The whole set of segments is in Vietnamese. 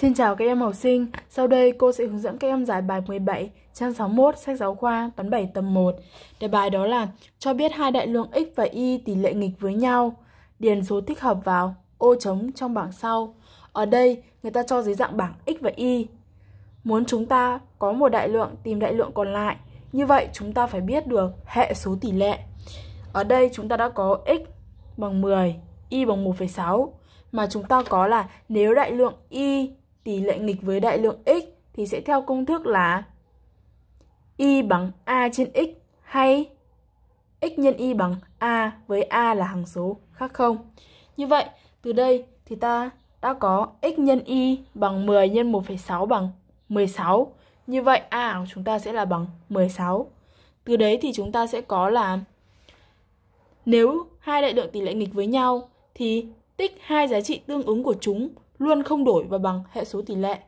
Xin chào các em học sinh, sau đây cô sẽ hướng dẫn các em giải bài 17, trang 61, sách giáo khoa, toán 7 tầm 1. Đề bài đó là cho biết hai đại lượng x và y tỷ lệ nghịch với nhau, điền số thích hợp vào ô trống trong bảng sau. Ở đây, người ta cho dưới dạng bảng x và y. Muốn chúng ta có một đại lượng tìm đại lượng còn lại, như vậy chúng ta phải biết được hệ số tỷ lệ. Ở đây chúng ta đã có x bằng 10, y bằng 1,6 mà chúng ta có là nếu đại lượng y tỷ lệ nghịch với đại lượng x thì sẽ theo công thức là y bằng a trên x hay x nhân y bằng a với a là hằng số khác không. Như vậy, từ đây thì ta đã có x nhân y bằng 10 nhân 1,6 bằng 16. Như vậy a của chúng ta sẽ là bằng 16. Từ đấy thì chúng ta sẽ có là nếu hai đại lượng tỷ lệ nghịch với nhau thì tích hai giá trị tương ứng của chúng luôn không đổi và bằng hệ số tỷ lệ.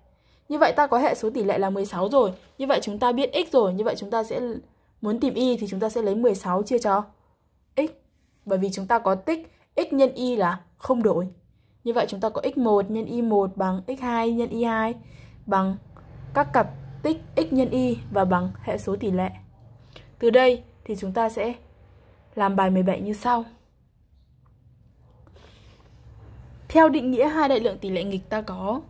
Như vậy ta có hệ số tỷ lệ là 16 rồi, như vậy chúng ta biết x rồi, như vậy chúng ta sẽ muốn tìm y thì chúng ta sẽ lấy 16 chia cho x. Bởi vì chúng ta có tích x nhân y là không đổi. Như vậy chúng ta có x1 nhân y1 bằng x2 nhân y2 bằng các cặp tích x nhân y và bằng hệ số tỷ lệ. Từ đây thì chúng ta sẽ làm bài 17 như sau. Theo định nghĩa hai đại lượng tỷ lệ nghịch ta có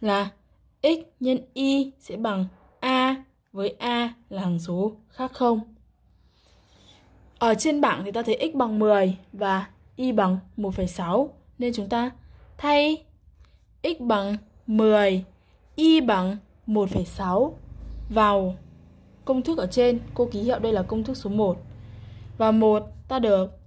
là x nhân y sẽ bằng a với a là hằng số khác không ở trên bảng thì ta thấy x bằng 10 và y bằng 1,6. Nên chúng ta thay x bằng 10, y bằng 1,6 vào công thức ở trên. Cô ký hiệu đây là công thức số 1. Và 1 ta được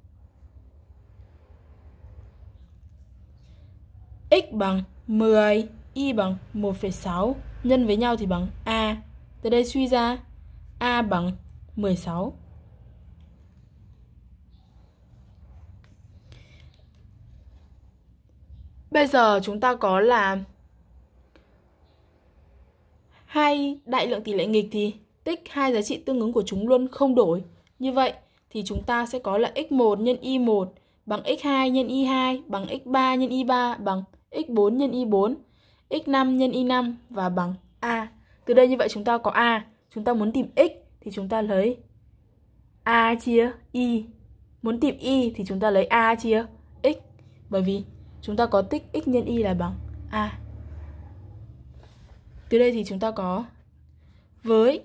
x bằng 10, y bằng 1,6 nhân với nhau thì bằng a. Từ đây suy ra a bằng 16. Bây giờ chúng ta có là hai đại lượng tỷ lệ nghịch thì tích hai giá trị tương ứng của chúng luôn không đổi. Như vậy thì chúng ta sẽ có là x1 nhân y1 bằng x2 nhân y2 bằng x3 nhân y3 bằng x4 nhân y4, x5 nhân y5 và bằng a. Từ đây như vậy chúng ta có a, chúng ta muốn tìm x thì chúng ta lấy a chia y. Muốn tìm y thì chúng ta lấy a chia x bởi vì chúng ta có tích x nhân y là bằng a. Từ đây thì chúng ta có với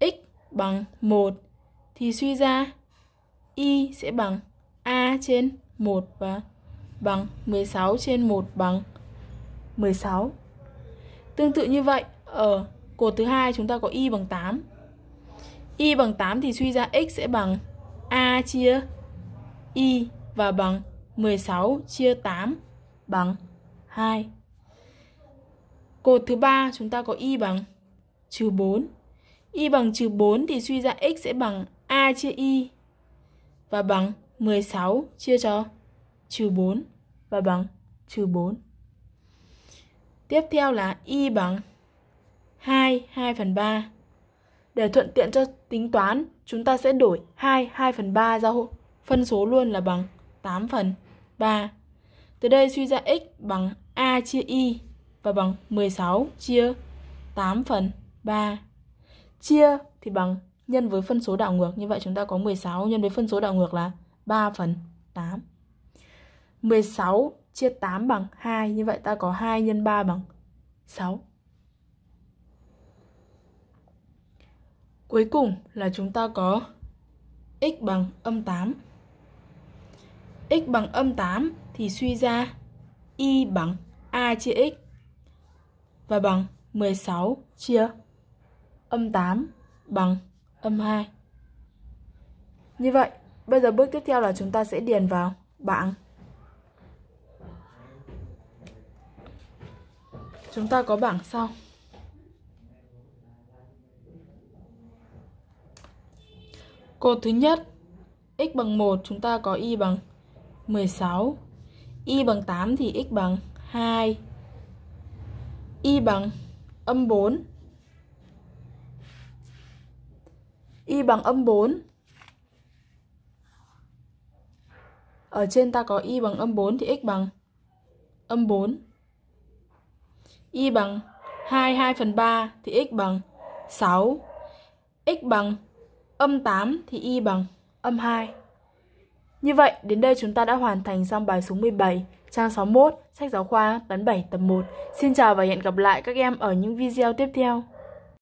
x bằng 1 thì suy ra y sẽ bằng a trên 1 và bằng 16 trên 1 bằng 16. Tương tự như vậy, ở cột thứ hai chúng ta có y bằng 8. Y bằng 8 thì suy ra x sẽ bằng a chia y và bằng 16 chia 8 bằng 2. Cột thứ ba chúng ta có y bằng trừ 4. Y bằng trừ 4 thì suy ra x sẽ bằng a chia y và bằng 16 chia cho trừ 4 và bằng trừ 4. Tiếp theo là y bằng 2, 2 phần 3. Để thuận tiện cho tính toán, chúng ta sẽ đổi 2, 2 phần 3 ra phân số luôn là bằng 8 phần 3. Từ đây suy ra x bằng a chia y và bằng 16 chia 8 phần 3. Chia thì bằng nhân với phân số đảo ngược. Như vậy chúng ta có 16 nhân với phân số đảo ngược là 3 phần 8. 16 chia 8 bằng 2. Như vậy ta có 2 nhân 3 bằng 6. Cuối cùng là chúng ta có x bằng âm 8 x bằng âm 8 thì suy ra y bằng a chia x và bằng 16 chia âm 8 bằng âm 2. Như vậy, bây giờ bước tiếp theo là chúng ta sẽ điền vào bảng. Chúng ta có bảng sau. Cột thứ nhất, x bằng 1 chúng ta có y bằng 16 Y bằng 8 thì x bằng 2 Y bằng âm 4 Y bằng âm 4 Ở trên ta có Y bằng âm 4 thì x bằng âm 4 Y bằng 2 2 phần 3 thì x bằng 6 X bằng âm 8 thì Y bằng âm 2 như vậy, đến đây chúng ta đã hoàn thành xong bài số 17, trang 61, sách giáo khoa, tấn 7 tập 1. Xin chào và hẹn gặp lại các em ở những video tiếp theo.